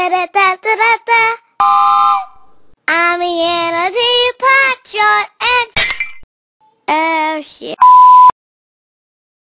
I'm an energy pot, your eggs. Oh shit.